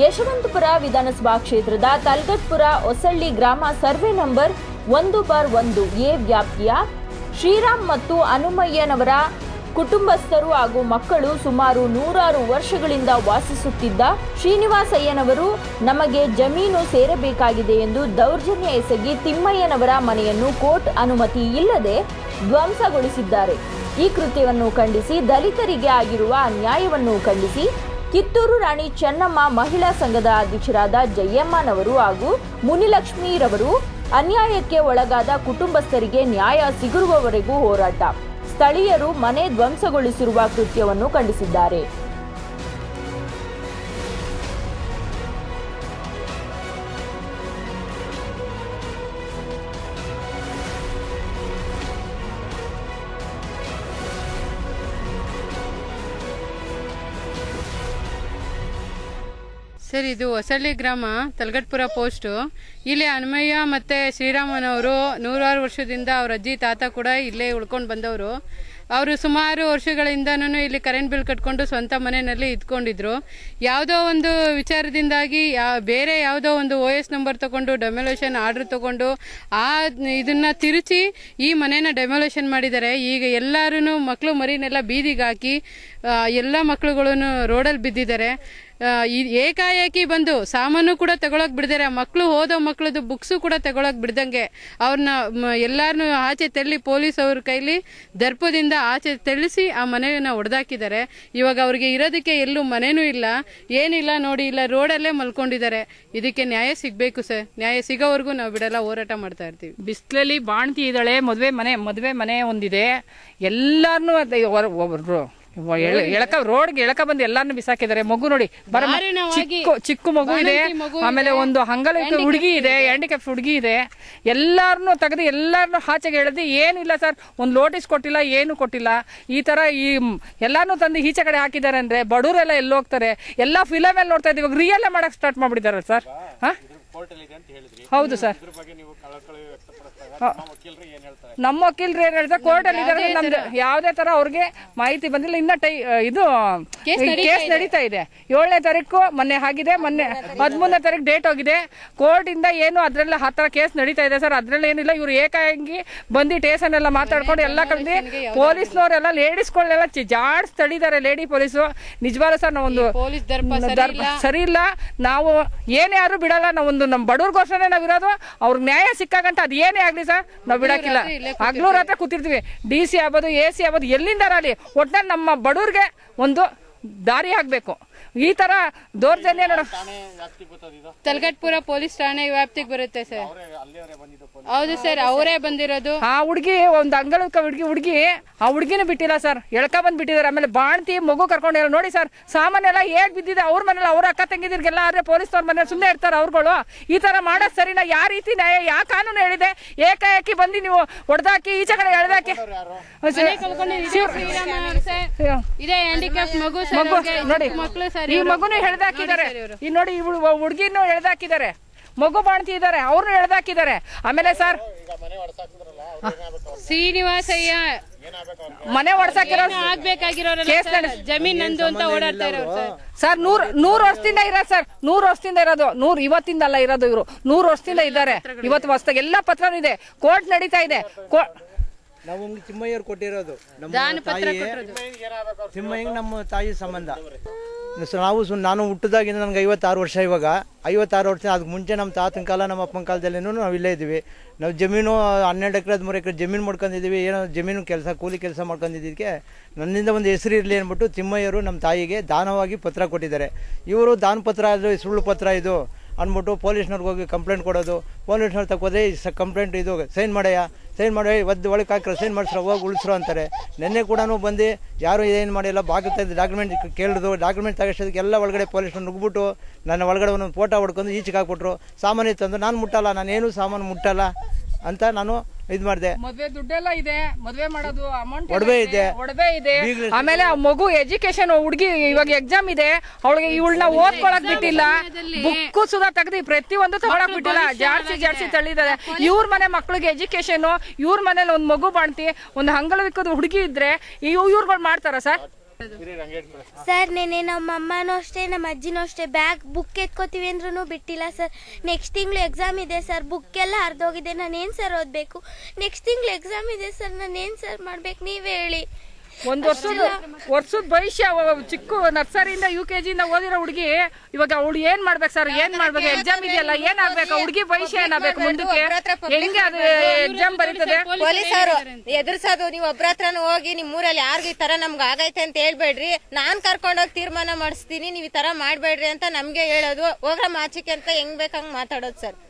ಯಶವಂತಪುರ ವಿಧಾನಸಭಾ ಕ್ಷೇತ್ರದ ತಲ್ಗಟ್ಪುರ ಹೊಸಳ್ಳಿ ಗ್ರಾಮ ಸರ್ವೆ ನಂಬರ್ ಒಂದು ಬಾರ್ ಒಂದು ಎ ವ್ಯಾಪ್ತಿಯ ಶ್ರೀರಾಮ್ ಮತ್ತು ಹನುಮಯ್ಯನವರ ಕುಟುಂಬಸ್ಥರು ಹಾಗೂ ಮಕ್ಕಳು ಸುಮಾರು ನೂರಾರು ವರ್ಷಗಳಿಂದ ವಾಸಿಸುತ್ತಿದ್ದ ಶ್ರೀನಿವಾಸಯ್ಯನವರು ನಮಗೆ ಜಮೀನು ಸೇರಬೇಕಾಗಿದೆ ಎಂದು ದೌರ್ಜನ್ಯ ಎಸಗಿ ತಿಮ್ಮಯ್ಯನವರ ಮನೆಯನ್ನು ಕೋರ್ಟ್ ಅನುಮತಿ ಇಲ್ಲದೆ ಧ್ವಂಸಗೊಳಿಸಿದ್ದಾರೆ ಈ ಕೃತ್ಯವನ್ನು ಖಂಡಿಸಿ ದಲಿತರಿಗೆ ಆಗಿರುವ ಅನ್ಯಾಯವನ್ನು ಖಂಡಿಸಿ ಕಿತ್ತೂರು ರಾಣಿ ಚೆನ್ನಮ್ಮ ಮಹಿಳಾ ಸಂಘದ ಅಧ್ಯಕ್ಷರಾದ ಜಯಮ್ಮನವರು ಹಾಗೂ ಮುನಿಲಕ್ಷ್ಮೀರವರು ಅನ್ಯಾಯಕ್ಕೆ ಒಳಗಾದ ಕುಟುಂಬಸ್ಥರಿಗೆ ನ್ಯಾಯ ಸಿಗುವವರೆಗೂ ಹೋರಾಟ ಸ್ಥಳೀಯರು ಮನೆ ಧ್ವಂಸಗೊಳಿಸಿರುವ ಕೃತ್ಯವನ್ನು ಖಂಡಿಸಿದ್ದಾರೆ ಸರ್ ಇದು ಹೊಸಳ್ಳಿ ಗ್ರಾಮ ತಲಗಟ್ಪುರ ಪೋಸ್ಟು ಇಲ್ಲಿ ಅನ್ಮಯ್ಯ ಮತ್ತು ಶ್ರೀರಾಮನವರು ನೂರಾರು ವರ್ಷದಿಂದ ಅವ್ರ ಅಜ್ಜಿ ತಾತ ಕೂಡ ಇಲ್ಲೇ ಉಳ್ಕೊಂಡು ಬಂದವರು ಅವರು ಸುಮಾರು ವರ್ಷಗಳಿಂದನೂ ಇಲ್ಲಿ ಕರೆಂಟ್ ಬಿಲ್ ಕಟ್ಕೊಂಡು ಸ್ವಂತ ಮನೆಯಲ್ಲಿ ಇದ್ಕೊಂಡಿದ್ರು ಯಾವುದೋ ಒಂದು ವಿಚಾರದಿಂದಾಗಿ ಬೇರೆ ಯಾವುದೋ ಒಂದು ಓ ಎಸ್ ನಂಬರ್ ತೊಗೊಂಡು ಡೆಮೊಲೇಷನ್ ಆರ್ಡ್ರ್ ತೊಗೊಂಡು ಆ ಇದನ್ನು ತಿರುಚಿ ಈ ಮನೇನ ಡೆಮೊಲೇಷನ್ ಮಾಡಿದ್ದಾರೆ ಈಗ ಎಲ್ಲರೂ ಮಕ್ಕಳು ಮರಿನೆಲ್ಲ ಬೀದಿಗೆ ಹಾಕಿ ಎಲ್ಲ ಮಕ್ಕಳುಗಳೂ ರೋಡಲ್ಲಿ ಬಿದ್ದಿದ್ದಾರೆ ಏಕಾಏಕಿ ಬಂದು ಸಾಮಾನು ಕೂಡ ತಗೊಳಕ್ ಬಿಡ್ದಾರೆ ಮಕ್ಕಳು ಓದೋ ಮಕ್ಕಳದ್ದು ಬುಕ್ಸು ಕೂಡ ತಗೊಳಕ್ ಬಿಡ್ದಂಗೆ ಅವ್ರನ್ನ ಎಲ್ಲಾರನ್ನು ಆಚೆ ತೆಳ್ಳಿ ಪೊಲೀಸ್ ಅವ್ರ ಕೈಲಿ ದರ್ಪದಿಂದ ಆಚೆ ತಳ್ಳಿಸಿ ಆ ಮನೆಯನ್ನ ಒಡೆದಾಕಿದ್ದಾರೆ ಇವಾಗ ಅವ್ರಿಗೆ ಇರೋದಕ್ಕೆ ಎಲ್ಲೂ ಮನೆಯೂ ಇಲ್ಲ ಏನಿಲ್ಲ ನೋಡಿ ಇಲ್ಲ ರೋಡಲ್ಲೇ ಮಲ್ಕೊಂಡಿದ್ದಾರೆ ಇದಕ್ಕೆ ನ್ಯಾಯ ಸಿಗಬೇಕು ಸರ್ ನ್ಯಾಯ ಸಿಗೋವರೆಗೂ ನಾವು ಬಿಡಲ್ಲ ಹೋರಾಟ ಮಾಡ್ತಾ ಇರ್ತೀವಿ ಬಿಸಿಲಲ್ಲಿ ಬಾಣ್ತಿ ಇದ್ದಾಳೆ ಮದುವೆ ಮನೆ ಮದುವೆ ಮನೆ ಒಂದಿದೆ ಎಲ್ಲರನ್ನೂ ಎಳಕ ರೋಡ್ಗೆ ಎಳಕ ಬಂದು ಎಲ್ಲಾನು ಬಿಸಾಕಿದ್ದಾರೆ ಮಗು ನೋಡಿ ಚಿಕ್ಕ ಮಗು ಇದೆ ಆಮೇಲೆ ಒಂದು ಹಂಗಲ ಹುಡುಗಿ ಇದೆ ಹ್ಯಾಂಡಿಕ್ಯಾಪ್ ಹುಡುಗಿ ಇದೆ ಎಲ್ಲಾರನ್ನೂ ತೆಗೆದು ಎಲ್ಲಾರನ್ನೂ ಆಚೆಗೆ ಎಳೆದು ಏನು ಇಲ್ಲ ಸರ್ ಒಂದು ಲೋಟಿಸ್ ಕೊಟ್ಟಿಲ್ಲ ಏನು ಕೊಟ್ಟಿಲ್ಲ ಈ ತರ ಈ ಎಲ್ಲಾನು ತಂದು ಈಚೆ ಕಡೆ ಹಾಕಿದ್ದಾರೆ ಅಂದ್ರೆ ಬಡವರೆಲ್ಲ ಎಲ್ಲಿ ಹೋಗ್ತಾರೆ ಎಲ್ಲ ಫಿಲಮ್ ಎಲ್ಲ ನೋಡ್ತಾ ಇದ್ದೀವಿ ರಿಯಲ್ ರಿಯಲ್ಲೇ ಸ್ಟಾರ್ಟ್ ಮಾಡ್ಬಿಟ್ಟಿದ್ದಾರೆ ಸರ್ ಹೌದು ಸರ್ ನಮ್ಮ ವಕೀಲರು ಏನ್ ಹೇಳ್ತಾರೆ ಕೋರ್ಟ್ ಅಲ್ಲಿ ಇದ್ದಾರೆ ನಮ್ದು ಯಾವುದೇ ತರ ಅವ್ರಿಗೆ ಮಾಹಿತಿ ಬಂದಿಲ್ಲ ಇನ್ನ ಟೈ ಇದು ಕೇಸ್ ನಡೀತಾ ಇದೆ ಏಳನೇ ತಾರೀಕು ಮೊನ್ನೆ ಆಗಿದೆ ಮೊನ್ನೆ ಹದಿಮೂರನೇ ತಾರೀಕು ಡೇಟ್ ಹೋಗಿದೆ ಕೋರ್ಟ್ ಇಂದ ಏನು ಅದ್ರಲ್ಲ ಆ ಕೇಸ್ ನಡೀತಾ ಇದೆ ಸರ್ ಅದ್ರಲ್ಲಿ ಏನಿಲ್ಲ ಇವ್ರು ಏಕಾಂಗಿ ಬಂದು ಟೇಸನ್ ಎಲ್ಲ ಮಾತಾಡ್ಕೊಂಡು ಎಲ್ಲ ಕಂಡು ಪೊಲೀಸ್ನವರೆಲ್ಲ ಲೇಡೀಸ್ಗಳನ್ನೆಲ್ಲ ಜಾಡ್ಸ್ ತಡಿದಾರೆ ಲೇಡಿ ಪೊಲೀಸು ನಿಜವಾದ ಸರ್ ನಾವೊಂದು ಸರಿ ಇಲ್ಲ ನಾವು ಏನೇ ಯಾರು ಬಿಡಲ್ಲ ನಾವೊಂದು ನಮ್ಮ ಬಡವ್ರಿಗೋಸ್ಕರನೇ ನಾವಿರೋದು ಅವ್ರಿಗೆ ನ್ಯಾಯ ಸಿಕ್ಕಾಗಂತ ಅದು ಏನೇ ಆಗ್ಲಿ ಸರ್ ನಾವು ಬಿಡಾಕಿಲ್ಲ ಹಗ್ಲು ರಾತ್ರಿ ಕೂತಿರ್ತೀವಿ ಡಿ ಸಿ ಆಗ್ಬೋದು ಎ ಸಿ ಆಗ್ಬೋದು ಎಲ್ಲಿಂದಾರ ನಮ್ಮ ಬಡವ್ರಿಗೆ ಒಂದು ದಾರಿ ಆಗಬೇಕು ಈ ತರ ದೌರ್ಜನ್ಯ ನೋಡ ತಲಗಟ್ಪುರ ಪೊಲೀಸ್ ಠಾಣೆ ವ್ಯಾಪ್ತಿಗೆ ಬರುತ್ತೆ ಸರ್ ಹೌದು ಸರ್ ಅವರೇ ಬಂದಿರೋದು ಆ ಹುಡುಗಿ ಒಂದು ಅಂಗಳ ಹುಡುಗಿ ಹುಡುಗಿ ಆ ಹುಡುಗಿನೂ ಬಿಟ್ಟಿಲ್ಲ ಸರ್ ಎಳ್ಕ ಬಂದ್ ಬಿಟ್ಟಿದ್ದಾರೆ ಆಮೇಲೆ ಬಾಣ್ತಿ ಮಗು ಕರ್ಕೊಂಡು ನೋಡಿ ಸರ್ ಸಾಮಾನ್ಯ ಎಲ್ಲ ಹೇಗ್ ಬಿದ್ದಿದೆ ಅವ್ರ ಮನೇಲಿ ಅವ್ರ ಅಕ್ಕ ತಂಗಿದಿರ್ಗೆಲ್ಲ ಆದ್ರೆ ಅವ್ರ ಮನೇಲಿ ಸುಮ್ಮನೆ ಇರ್ತಾರೆ ಅವ್ರುಗಳು ಈ ತರ ಮಾಡೋದ್ ಸರಿನಾ ಯಾವ ರೀತಿ ನ್ಯಾಯ ಯಾವ ಕಾನೂನು ಹೇಳಿದೆ ಏಕಾಏಕಿ ಬಂದಿ ನೀವು ಹೊಡೆದಾಕಿ ಈಚೆ ಕಡೆ ಎಳ್ದಾಕಿ ಮಗು ನೋಡಿ ಮಕ್ಕಳು ಈ ಮಗುನು ಹೇಳ್ದಾಕಿದ್ದಾರೆ ಈ ನೋಡಿ ಇವಳು ಹುಡುಗಿನೂ ಎಳ್ದಾಕಿದ್ದಾರೆ ಮಗು ಬಾಣ್ತಿ ಇದ್ದಾರೆ ಅವ್ರನ್ನ ಎಳ್ದಾಕಿದ್ದಾರೆ ಆಮೇಲೆ ಸರ್ ಶ್ರೀನಿವಾಸಯ್ಯ ಮನೆ ಒಡ್ಸಾಕಿರೋ ಸರ್ ನೂರ್ ನೂರ್ ವರ್ಷದಿಂದ ಇರೋದು ಸರ್ ನೂರ್ ವರ್ಷದಿಂದ ಇರೋದು ನೂರ್ ಇವತ್ತಿಂದ ಅಲ್ಲ ಇರೋದು ಇವರು ನೂರ್ ವರ್ಷದಿಂದ ಇದ್ದಾರೆ ಇವತ್ತು ಹೊಸ್ದಾಗ ಎಲ್ಲಾ ಪತ್ರನೂ ಇದೆ ಕೋರ್ಟ್ ನಡೀತಾ ಇದೆ ಕೊಟ್ಟಿರೋದು ತಿಮ್ಮಯ್ಯ ನಮ್ಮ ತಾಯಿ ಸಂಬಂಧ ನಾವು ಸು ನಾನು ಹುಟ್ಟಿದಾಗಿಂದ ನನಗೆ ಐವತ್ತಾರು ವರ್ಷ ಇವಾಗ ಐವತ್ತಾರು ವರ್ಷ ಅದಕ್ಕೆ ಮುಂಚೆ ನಮ್ಮ ತಾತನ ಕಾಲ ನಮ್ಮ ಅಪ್ಪನ ಕಾಲದಲ್ಲೇನು ನಾವು ಇಲ್ಲೇ ಇದ್ದೀವಿ ನಾವು ಜಮೀನು ಹನ್ನೆರಡು ಎಕರೆ ಹದಿಮೂರು ಎಕರೆ ಜಮೀನು ಮಾಡ್ಕೊಂಡಿದ್ದೀವಿ ಏನೋ ಜಮೀನು ಕೆಲಸ ಕೂಲಿ ಕೆಲಸ ಮಾಡ್ಕೊಂಡಿದ್ದಕ್ಕೆ ನನ್ನಿಂದ ಒಂದು ಹೆಸರು ಇರಲಿ ಅಂದ್ಬಿಟ್ಟು ತಿಮ್ಮಯ್ಯರು ನಮ್ಮ ತಾಯಿಗೆ ದಾನವಾಗಿ ಪತ್ರ ಕೊಟ್ಟಿದ್ದಾರೆ ಇವರು ದಾನ ಪತ್ರ ಅದು ಸುಳ್ಳು ಪತ್ರ ಇದು ಅಂದ್ಬಿಟ್ಟು ಪೊಲೀಸ್ನವ್ರಿಗೆ ಹೋಗಿ ಕಂಪ್ಲೇಂಟ್ ಕೊಡೋದು ಪೊಲೀಸ್ನವ್ರು ತಗೋದ್ರೆ ಕಂಪ್ಲೇಂಟ್ ಇದು ಸೈನ್ ಮಾಡಯ್ಯ ಸೈನ್ ಮಾಡಿ ಒದ್ದು ಒಳಗೆ ಹಾಕಿರೋ ಸೈನ್ ಮಾಡಿಸ್ರ ಹೋಗಿ ಉಳಿಸ್ರೋ ಅಂತಾರೆ ನಿನ್ನೆ ಕೂಡ ಬಂದು ಯಾರೂ ಏನು ಮಾಡಿಲ್ಲ ಬಾಗಿಲು ಡಾಕ್ಯುಮೆಂಟ್ ಕೇಳಿದ್ರು ಡಾಕ್ಯುಮೆಂಟ್ ತಗೋಷ್ಟೋದಕ್ಕೆ ಎಲ್ಲ ಒಳಗಡೆ ಪೊಲೀಸ್ನ ನುಗ್ಬಿಟ್ಟು ನನ್ನ ಒಳಗಡೆ ಒಂದು ಫೋಟೋ ಹೊಡ್ಕೊಂಡು ಈಚೆಗೆ ಹಾಕ್ಬಿಟ್ರು ಸಾಮಾನು ತಂದು ನಾನು ಮುಟ್ಟಲ್ಲ ನಾನೇನು ಸಾಮಾನು ಮುಟ್ಟಲ್ಲ ಅಂತ ನಾನು ಇದ್ ಮಾಡಿದೆ ಮದ್ವೆ ದುಡ್ಡೆಲ್ಲ ಇದೆ ಮದ್ವೆ ಮಾಡೋದು ಅಮೌಂಟ್ ಒಡವೆ ಇದೆ ಒಡವೆ ಇದೆ ಆಮೇಲೆ ಆ ಮಗು ಎಜುಕೇಶನ್ ಹುಡುಗಿ ಇವಾಗ ಎಕ್ಸಾಮ್ ಇದೆ ಅವಳಿಗೆ ಇವಳನ್ನ ಓದ್ಕೊಳಕ್ ಬಿಟ್ಟಿಲ್ಲ ಬುಕ್ ಸುದ ತೆಗ್ದಿ ಪ್ರತಿ ಒಂದು ತಗೊಳಕ್ ಬಿಟ್ಟಿಲ್ಲ ಜಾಸ್ತಿ ಜಾಸ್ತಿ ತಳ್ಳಿದ್ದಾರೆ ಇವ್ರ ಮನೆ ಮಕ್ಳಿಗೆ ಎಜುಕೇಶನ್ ಇವ್ರ ಮನೇಲಿ ಒಂದ್ ಮಗು ಬಾಣ್ತಿ ಒಂದ್ ಹಂಗಲ ಹುಡುಗಿ ಇದ್ರೆ ಇವ್ರುಗಳು ಮಾಡ್ತಾರ ಸರ್ ಸರ್ ನಿನ್ನೆ ನಮ್ಮ ಅಮ್ಮನೂ ಅಷ್ಟೇ ನಮ್ಮ ಅಜ್ಜಿನೂ ಅಷ್ಟೇ ಬ್ಯಾಗ್ ಬುಕ್ ಎತ್ಕೋತೀವಿ ಅಂದ್ರೂ ಬಿಟ್ಟಿಲ್ಲ ಸರ್ ನೆಕ್ಸ್ಟ್ ತಿಂಗಳು ಎಕ್ಸಾಮ್ ಇದೆ ಸರ್ ಬುಕ್ ಎಲ್ಲ ಹರಿದೋಗಿದೆ ನಾನೇನು ಸರ್ ಓದಬೇಕು ನೆಕ್ಸ್ಟ್ ತಿಂಗಳು ಎಕ್ಸಾಮ್ ಇದೆ ಸರ್ ನಾನು ಸರ್ ಮಾಡ್ಬೇಕು ನೀವೇ ಹೇಳಿ ಒಂದು ವರ್ಷದ ವರ್ಷದ ಭವಿಷ್ಯ ಚಿಕ್ಕ ನರ್ಸರಿಯಿಂದ ಯು ಕೆ ಜಿಯಿಂದ ಓದಿರೋ ಹುಡುಗಿ ಇವಾಗ ಅವಳು ಏನ್ ಮಾಡ್ಬೇಕು ಸರ್ ಏನ್ ಮಾಡ್ಬೇಕು ಎಕ್ಸಾಮ್ ಇದೆಯಲ್ಲ ಏನಾಗ್ಬೇಕು ಹುಡುಗಿ ಭವಿಷ್ಯ ಏನಾಗ್ಬೇಕು ಮುಂದಕ್ಕೆ ಹೆಂಗೆ ಅದು ಎಕ್ಸಾಮ್ ಬರೀತದೆ ಪೊಲೀಸರು ಎದುರ್ಸೋದು ನೀವು ಒಬ್ರ ಹತ್ರನೂ ಹೋಗಿ ನಿಮ್ ಊರಲ್ಲಿ ಯಾರಿಗೂ ಈ ತರ ನಮ್ಗೆ ಆಗೈತೆ ಅಂತ ಹೇಳ್ಬೇಡ್ರಿ ನಾನ್ ಕರ್ಕೊಂಡೋಗಿ ತೀರ್ಮಾನ ಮಾಡಿಸ್ತೀನಿ ನೀವು ಈ ತರ ಮಾಡ್ಬೇಡ್ರಿ ಅಂತ ನಮ್ಗೆ ಹೇಳೋದು ಹೋಗ್ರ ಮಾಚಿಕೆ ಅಂತ ಹೆಂಗ್ ಬೇಕಂಗ್ ಮಾತಾಡೋದು ಸರ್